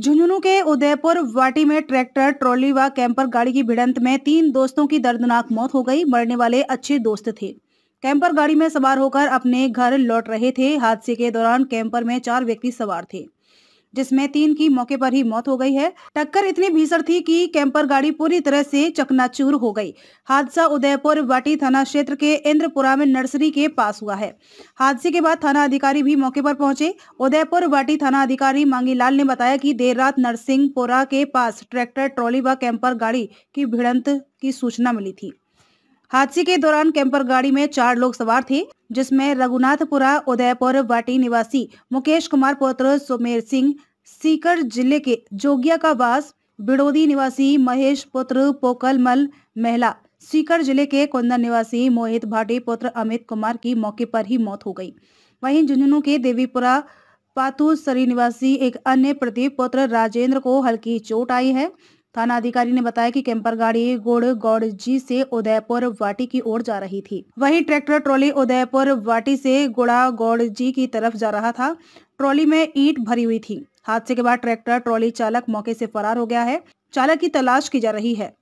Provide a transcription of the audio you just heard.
झुंझुनू के उदयपुर वाटी में ट्रैक्टर ट्रॉली व कैंपर गाड़ी की भिड़ंत में तीन दोस्तों की दर्दनाक मौत हो गई मरने वाले अच्छे दोस्त थे कैंपर गाड़ी में सवार होकर अपने घर लौट रहे थे हादसे के दौरान कैंपर में चार व्यक्ति सवार थे जिसमें तीन की मौके पर ही मौत हो गई है टक्कर इतनी भीषण थी कि कैंपर गाड़ी पूरी तरह से चकनाचूर हो गई हादसा उदयपुर वाटी थाना क्षेत्र के इंद्रपुरा में नर्सरी के पास हुआ है हादसे के बाद थाना अधिकारी भी मौके पर पहुंचे उदयपुर वाटी थाना अधिकारी मांगीलाल ने बताया की देर रात नरसिंहपुरा के पास ट्रैक्टर ट्रॉली व कैंपर गाड़ी की भिड़ंत की सूचना मिली थी हादसे के दौरान कैंपर गाड़ी में चार लोग सवार थे जिसमें रघुनाथपुरा उदयपुर वाटी निवासी मुकेश कुमार पुत्र सुमेर सिंह सीकर जिले के जोगिया का वास बिड़ोदी निवासी महेश पुत्र पोकलमल महिला सीकर जिले के कुंदन निवासी मोहित भाटी पुत्र अमित कुमार की मौके पर ही मौत हो गई वहीं झुंझुनू के देवीपुरा पातू सरी निवासी एक अन्य प्रदीप पुत्र राजेंद्र को हल्की चोट आई है थाना अधिकारी ने बताया कि कैंपर गाड़ी गुड़ गौड़जी से उदयपुर वाटी की ओर जा रही थी वहीं ट्रैक्टर ट्रॉली उदयपुर वाटी से गुड़ा गौड़जी की तरफ जा रहा था ट्रॉली में ईट भरी हुई थी हादसे के बाद ट्रैक्टर ट्रॉली चालक मौके से फरार हो गया है चालक की तलाश की जा रही है